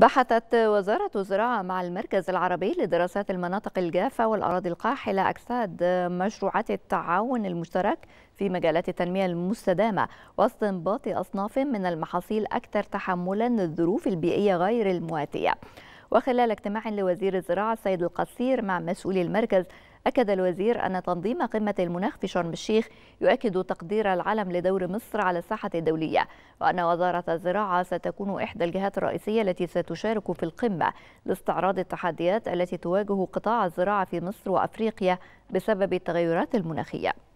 بحثت وزارة الزراعة مع المركز العربي لدراسات المناطق الجافة والأراضي القاحلة أجساد مشروعات التعاون المشترك في مجالات التنمية المستدامة واستنباط أصناف من المحاصيل أكثر تحملا للظروف البيئية غير المواتية وخلال اجتماع لوزير الزراعة السيد القصير مع مسؤولي المركز أكد الوزير أن تنظيم قمة المناخ في شرم الشيخ يؤكد تقدير العالم لدور مصر على الساحة الدولية وأن وزارة الزراعة ستكون إحدى الجهات الرئيسية التي ستشارك في القمة لاستعراض التحديات التي تواجه قطاع الزراعة في مصر وأفريقيا بسبب التغيرات المناخية